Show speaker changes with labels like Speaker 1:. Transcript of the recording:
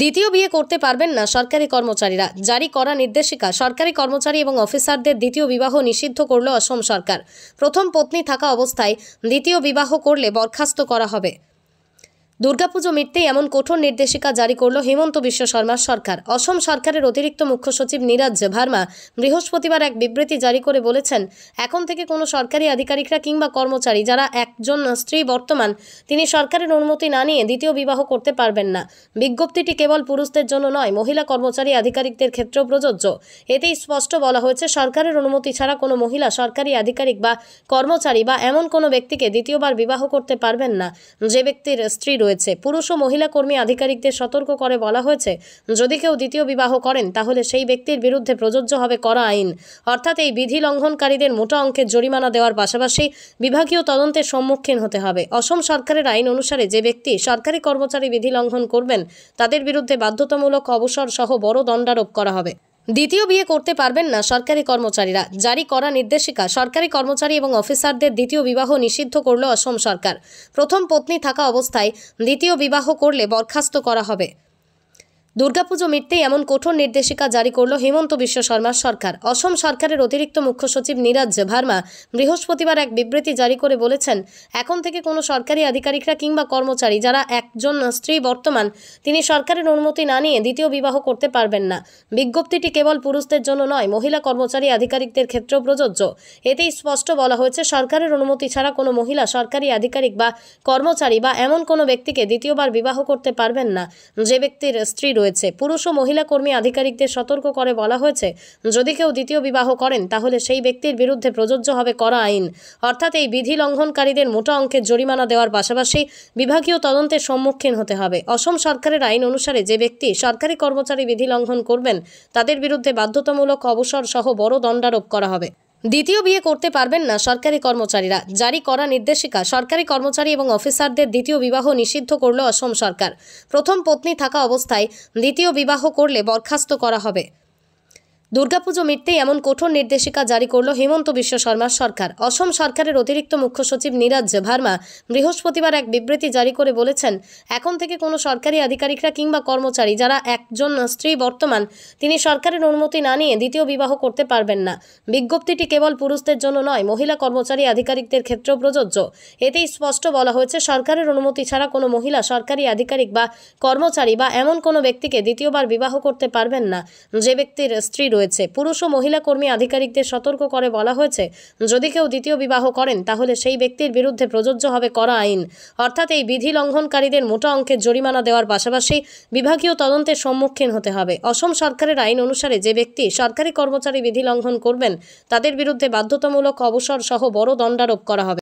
Speaker 1: দ্বিতীয় বিয়ে করতে পারবেন না সরকারি কর্মচারীরা জারি করা নির্দেশিকা সরকারি কর্মচারী এবং অফিসারদের দ্বিতীয় বিবাহ নিষিদ্ধ করল অসম সরকার প্রথম পত্নী থাকা অবস্থায় দ্বিতীয় বিবাহ করলে বরখাস্ত করা হবে দুর্গাপুজো মিটতেই এমন কঠোর নির্দেশিকা জারি করল হেমন্ত বিশ্ব শর্মার সরকার অসম সরকারের অতিরিক্ত মুখ্য সচিব নীরাজ ভার্মা বৃহস্পতিবার এক বিবৃতি জারি করে বলেছেন এখন থেকে কোনো সরকারি আধিকারিকরা কিংবা কর্মচারী যারা একজন স্ত্রী বর্তমান তিনি সরকারের অনুমতি না নিয়ে দ্বিতীয় বিবাহ করতে পারবেন না বিজ্ঞপ্তিটি কেবল পুরুষদের জন্য নয় মহিলা কর্মচারী আধিকারিকদের ক্ষেত্রেও প্রযোজ্য এতেই স্পষ্ট বলা হয়েছে সরকারের অনুমতি ছাড়া কোনো মহিলা সরকারি আধিকারিক বা কর্মচারী বা এমন কোনো ব্যক্তিকে দ্বিতীয়বার বিবাহ করতে পারবেন না যে ব্যক্তির স্ত্রী রয়েছে পুরুষ ও মহিলা কর্মী আধিকারিকদের সতর্ক করে বলা হয়েছে যদি কেউ দ্বিতীয় বিবাহ করেন তাহলে সেই ব্যক্তির বিরুদ্ধে প্রযোজ্য হবে করা আইন অর্থাৎ এই বিধি লঙ্ঘনকারীদের মোটা অঙ্কের জরিমানা দেওয়ার পাশাপাশি বিভাগীয় তদন্তের সম্মুখীন হতে হবে অসম সরকারের আইন অনুসারে যে ব্যক্তি সরকারি কর্মচারী বিধি লঙ্ঘন করবেন তাদের বিরুদ্ধে বাধ্যতামূলক অবসর সহ বড় দণ্ডারোপ করা হবে দ্বিতীয় বিয়ে করতে পারবেন না সরকারি কর্মচারীরা জারি করা নির্দেশিকা সরকারি কর্মচারী এবং অফিসারদের দ্বিতীয় বিবাহ নিষিদ্ধ করল অসম সরকার প্রথম পত্নী থাকা অবস্থায় দ্বিতীয় বিবাহ করলে বরখাস্ত করা হবে দুর্গাপুজো মিটতেই এমন কঠোর নির্দেশিকা জারি করল হিমন্ত বিশ্ব শর্মার সরকার অসম সরকারের অতিরিক্ত মুখ্য সচিব নীরাজ ভার্মা বৃহস্পতিবার এক বিবৃতি জারি করে বলেছেন এখন থেকে কোনো সরকারি আধিকারিকরা কিংবা কর্মচারী যারা একজন স্ত্রী বর্তমান তিনি সরকারের অনুমতি না নিয়ে দ্বিতীয় বিবাহ করতে পারবেন না বিজ্ঞপ্তিটি কেবল পুরুষদের জন্য নয় মহিলা কর্মচারী আধিকারিকদের ক্ষেত্রেও প্রযোজ্য এতেই স্পষ্ট বলা হয়েছে সরকারের অনুমতি ছাড়া কোনো মহিলা সরকারি আধিকারিক বা কর্মচারী বা এমন কোনো ব্যক্তিকে দ্বিতীয়বার বিবাহ করতে পারবেন না যে ব্যক্তির স্ত্রী রয়েছে পুরুষ ও মহিলা কর্মী আধিকারিকদের সতর্ক করে বলা হয়েছে যদি কেউ দ্বিতীয় বিবাহ করেন তাহলে সেই ব্যক্তির বিরুদ্ধে প্রযোজ্য হবে করা আইন অর্থাৎ এই বিধি লঙ্ঘনকারীদের মোটা অঙ্কের জরিমানা দেওয়ার পাশাপাশি বিভাগীয় তদন্তের সম্মুখীন হতে হবে অসম সরকারের আইন অনুসারে যে ব্যক্তি সরকারি কর্মচারী বিধি লঙ্ঘন করবেন তাদের বিরুদ্ধে বাধ্যতামূলক অবসর সহ বড় দণ্ডারোপ করা হবে দ্বিতীয় বিয়ে করতে পারবেন না সরকারি কর্মচারীরা জারি করা নির্দেশিকা সরকারি কর্মচারী এবং অফিসারদের দ্বিতীয় বিবাহ নিষিদ্ধ করল অসম সরকার প্রথম পত্নী থাকা অবস্থায় দ্বিতীয় বিবাহ করলে বরখাস্ত করা হবে দুর্গাপুজো মিটতেই এমন কঠোর নির্দেশিকা জারি করল হিমন্ত বিশ্ব শর্মার সরকার অসম সরকারের অতিরিক্ত মুখ্য সচিব নীরাজ ভার্মা বৃহস্পতিবার এক বিবৃতি জারি করে বলেছেন এখন থেকে কোনো সরকারি আধিকারিকরা কিংবা কর্মচারী যারা একজন স্ত্রী বর্তমান তিনি সরকারের অনুমতি না নিয়ে দ্বিতীয় বিবাহ করতে পারবেন না বিজ্ঞপ্তিটি কেবল পুরুষদের জন্য নয় মহিলা কর্মচারী আধিকারিকদের ক্ষেত্রেও প্রযোজ্য এতেই স্পষ্ট বলা হয়েছে সরকারের অনুমতি ছাড়া কোনো মহিলা সরকারি আধিকারিক বা কর্মচারী বা এমন কোনো ব্যক্তিকে দ্বিতীয়বার বিবাহ করতে পারবেন না যে ব্যক্তির স্ত্রী রয়েছে রয়েছে পুরুষ ও মহিলা কর্মী আধিকারিকদের সতর্ক করে বলা হয়েছে যদি কেউ দ্বিতীয় বিবাহ করেন তাহলে সেই ব্যক্তির বিরুদ্ধে প্রযোজ্য হবে করা আইন অর্থাৎ এই বিধি লঙ্ঘনকারীদের মোটা অঙ্কের জরিমানা দেওয়ার পাশাপাশি বিভাগীয় তদন্তের সম্মুখীন হতে হবে অসম সরকারের আইন অনুসারে যে ব্যক্তি সরকারি কর্মচারী বিধি লঙ্ঘন করবেন তাদের বিরুদ্ধে বাধ্যতামূলক অবসর সহ বড় দণ্ডারোপ করা হবে